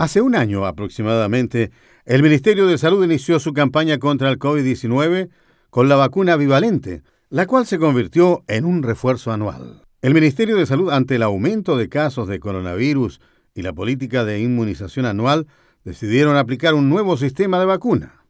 Hace un año aproximadamente, el Ministerio de Salud inició su campaña contra el COVID-19 con la vacuna bivalente, la cual se convirtió en un refuerzo anual. El Ministerio de Salud, ante el aumento de casos de coronavirus y la política de inmunización anual, decidieron aplicar un nuevo sistema de vacuna.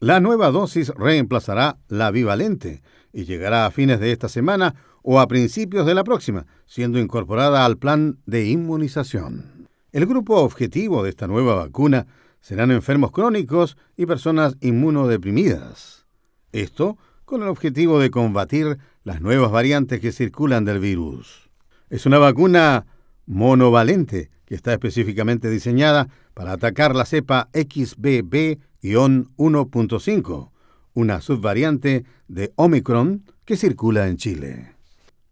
La nueva dosis reemplazará la bivalente y llegará a fines de esta semana o a principios de la próxima, siendo incorporada al plan de inmunización. El grupo objetivo de esta nueva vacuna serán enfermos crónicos y personas inmunodeprimidas. Esto con el objetivo de combatir las nuevas variantes que circulan del virus. Es una vacuna monovalente que está específicamente diseñada para atacar la cepa XBB-1.5, una subvariante de Omicron que circula en Chile.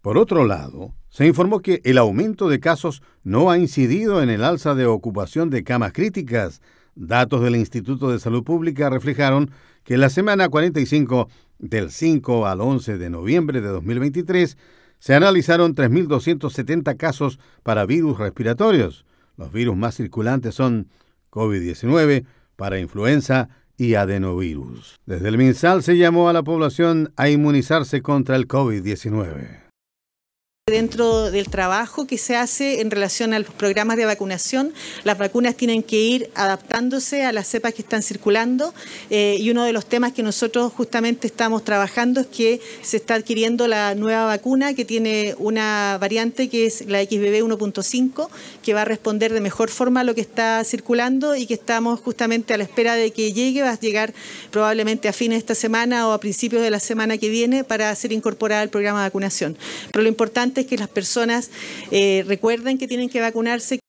Por otro lado, se informó que el aumento de casos no ha incidido en el alza de ocupación de camas críticas. Datos del Instituto de Salud Pública reflejaron que en la semana 45 del 5 al 11 de noviembre de 2023 se analizaron 3.270 casos para virus respiratorios. Los virus más circulantes son COVID-19, para influenza y adenovirus. Desde el MinSal se llamó a la población a inmunizarse contra el COVID-19 dentro del trabajo que se hace en relación a los programas de vacunación. Las vacunas tienen que ir adaptándose a las cepas que están circulando eh, y uno de los temas que nosotros justamente estamos trabajando es que se está adquiriendo la nueva vacuna que tiene una variante que es la XBB 1.5 que va a responder de mejor forma a lo que está circulando y que estamos justamente a la espera de que llegue, va a llegar probablemente a fines de esta semana o a principios de la semana que viene para ser incorporada al programa de vacunación. Pero lo importante que las personas eh, recuerden que tienen que vacunarse,